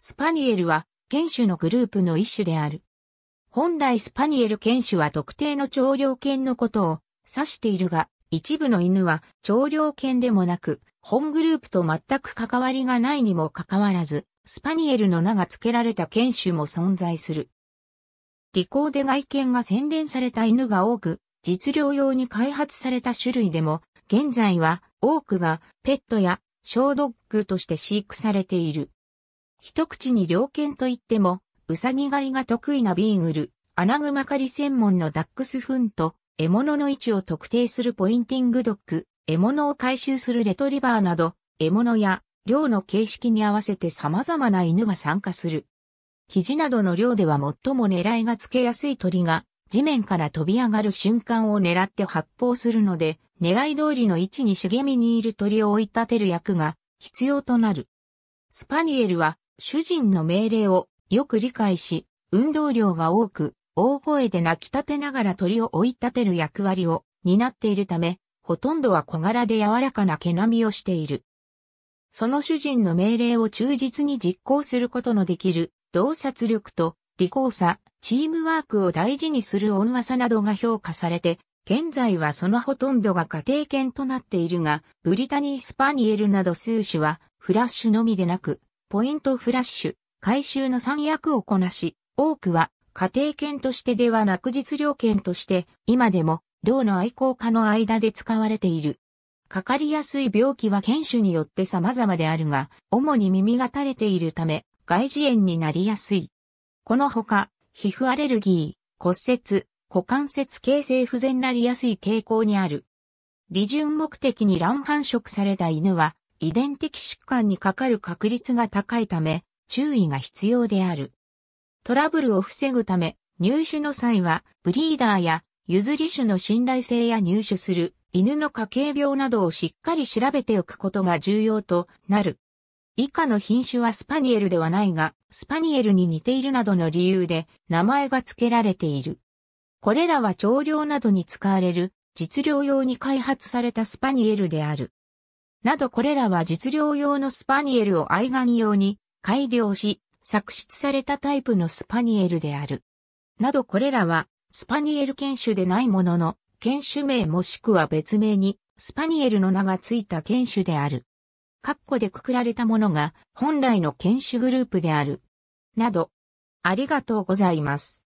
スパニエルは、犬種のグループの一種である。本来スパニエル犬種は特定の長領犬のことを指しているが、一部の犬は長領犬でもなく、本グループと全く関わりがないにもかかわらず、スパニエルの名が付けられた犬種も存在する。利口で外見が洗練された犬が多く、実療用に開発された種類でも、現在は多くがペットや小ドッグとして飼育されている。一口に猟犬といっても、ウサギ狩りが得意なビーグル、アナグマ狩り専門のダックスフント、獲物の位置を特定するポインティングドッグ、獲物を回収するレトリバーなど、獲物や量の形式に合わせて様々な犬が参加する。肘などの量では最も狙いがつけやすい鳥が地面から飛び上がる瞬間を狙って発砲するので、狙い通りの位置に茂みにいる鳥を追い立てる役が必要となる。スパニエルは主人の命令をよく理解し、運動量が多く、大声で泣き立てながら鳥を追い立てる役割を担っているため、ほとんどは小柄で柔らかな毛並みをしている。その主人の命令を忠実に実行することのできる、洞察力と、利口さ、チームワークを大事にする恩さなどが評価されて、現在はそのほとんどが家庭犬となっているが、ブリタニー・スパニエルなど数種は、フラッシュのみでなく、ポイントフラッシュ、回収の三役をこなし、多くは家庭犬としてではなく実料犬として、今でも、量の愛好家の間で使われている。かかりやすい病気は犬種によって様々であるが、主に耳が垂れているため、外耳炎になりやすい。このほか、皮膚アレルギー、骨折、股関節形成不全なりやすい傾向にある。利順目的に乱繁殖された犬は、遺伝的疾患にかかる確率が高いため、注意が必要である。トラブルを防ぐため、入手の際は、ブリーダーや譲り種の信頼性や入手する犬の家系病などをしっかり調べておくことが重要となる。以下の品種はスパニエルではないが、スパニエルに似ているなどの理由で名前が付けられている。これらは調料などに使われる実療用に開発されたスパニエルである。などこれらは実領用のスパニエルを愛玩用に改良し、作出されたタイプのスパニエルである。などこれらは、スパニエル犬種でないものの、犬種名もしくは別名に、スパニエルの名がついた犬種である。括弧でくくられたものが、本来の犬種グループである。など、ありがとうございます。